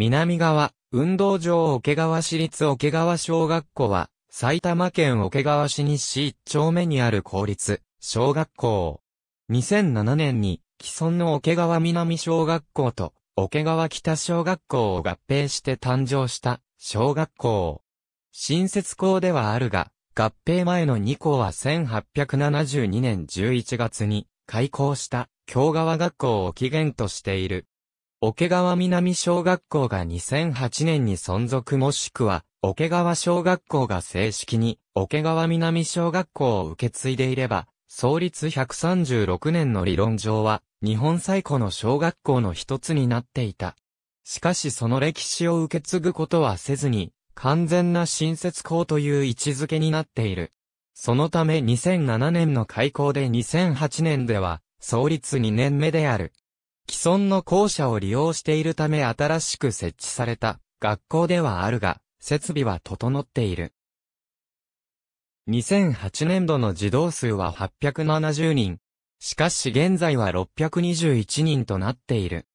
南側、運動場桶川市立桶川小学校は、埼玉県桶川市西1丁目にある公立、小学校。2007年に、既存の桶川南小学校と、桶川北小学校を合併して誕生した、小学校。新設校ではあるが、合併前の2校は1872年11月に、開校した、京川学校を起源としている。桶川南小学校が2008年に存続もしくは、桶川小学校が正式に、桶川南小学校を受け継いでいれば、創立136年の理論上は、日本最古の小学校の一つになっていた。しかしその歴史を受け継ぐことはせずに、完全な新設校という位置づけになっている。そのため2007年の開校で2008年では、創立2年目である、既存の校舎を利用しているため新しく設置された学校ではあるが、設備は整っている。2008年度の児童数は870人。しかし現在は621人となっている。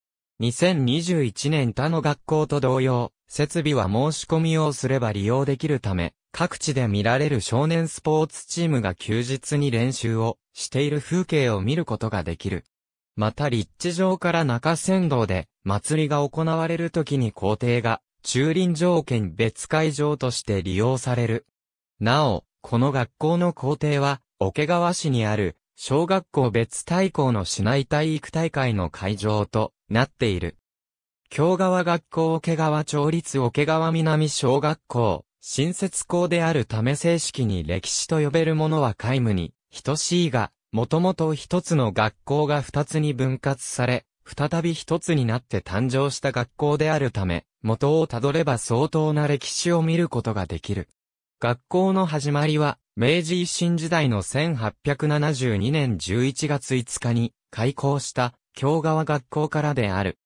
2021年他の学校と同様、設備は申し込みをすれば利用できるため、各地で見られる少年スポーツチームが休日に練習をしている風景を見ることができる。また立地上から中山道で祭りが行われる時に皇帝が駐輪条件別会場として利用される。なお、この学校の校庭は、桶川市にある、小学校別対校の市内体育大会の会場となっている。京川学校桶川町立桶川南小学校、新設校であるため正式に歴史と呼べるものは皆無に等しいが、もともと一つの学校が二つに分割され、再び一つになって誕生した学校であるため、元をたどれば相当な歴史を見ることができる。学校の始まりは、明治維新時代の1872年11月5日に開校した京川学校からである。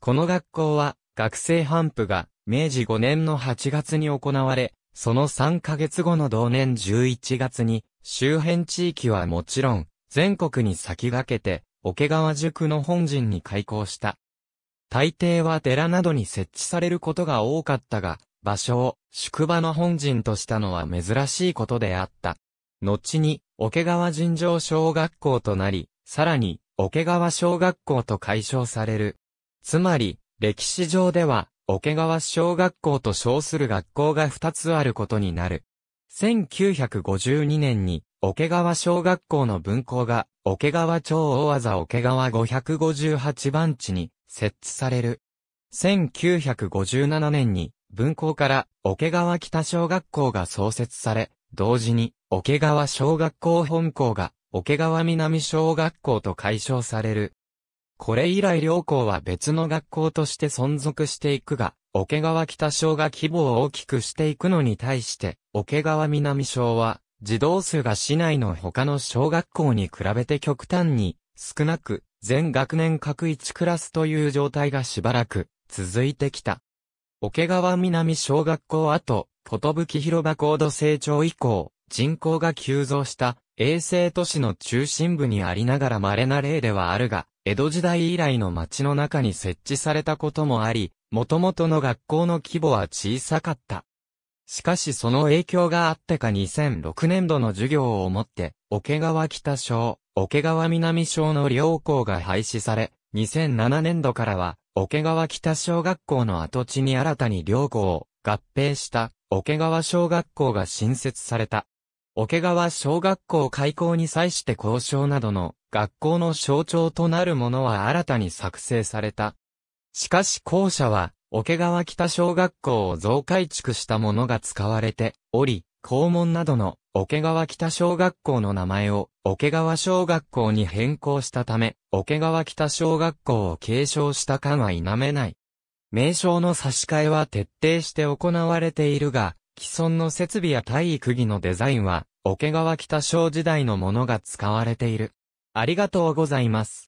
この学校は、学生半布が明治5年の8月に行われ、その3ヶ月後の同年11月に周辺地域はもちろん、全国に先駆けて、桶川塾の本陣に開校した。大抵は寺などに設置されることが多かったが、場所を宿場の本陣としたのは珍しいことであった。後に、桶川尋常小学校となり、さらに、桶川小学校と解消される。つまり、歴史上では、桶川小学校と称する学校が2つあることになる。1952年に、桶川小学校の分校が、桶川町大技桶川558番地に設置される。1957年に、分校から桶川北小学校が創設され、同時に、桶川小学校本校が、桶川南小学校と解消される。これ以来両校は別の学校として存続していくが、桶川北小が規模を大きくしていくのに対して、桶川南小は、児童数が市内の他の小学校に比べて極端に少なく、全学年各1クラスという状態がしばらく続いてきた。桶川南小学校跡、寿広場高度成長以降、人口が急増した衛星都市の中心部にありながら稀な例ではあるが、江戸時代以来の町の中に設置されたこともあり、元々の学校の規模は小さかった。しかしその影響があってか2006年度の授業をもって、桶川北省、桶川南省の両校が廃止され、2007年度からは、桶川北小学校の跡地に新たに両校を合併した桶川小学校が新設された。桶川小学校開校に際して交渉などの学校の象徴となるものは新たに作成された。しかし校舎は、桶川北小学校を増改築したものが使われており、校門などの桶川北小学校の名前を桶川小学校に変更したため、桶川北小学校を継承した感は否めない。名称の差し替えは徹底して行われているが、既存の設備や体育技のデザインは、桶川北小時代のものが使われている。ありがとうございます。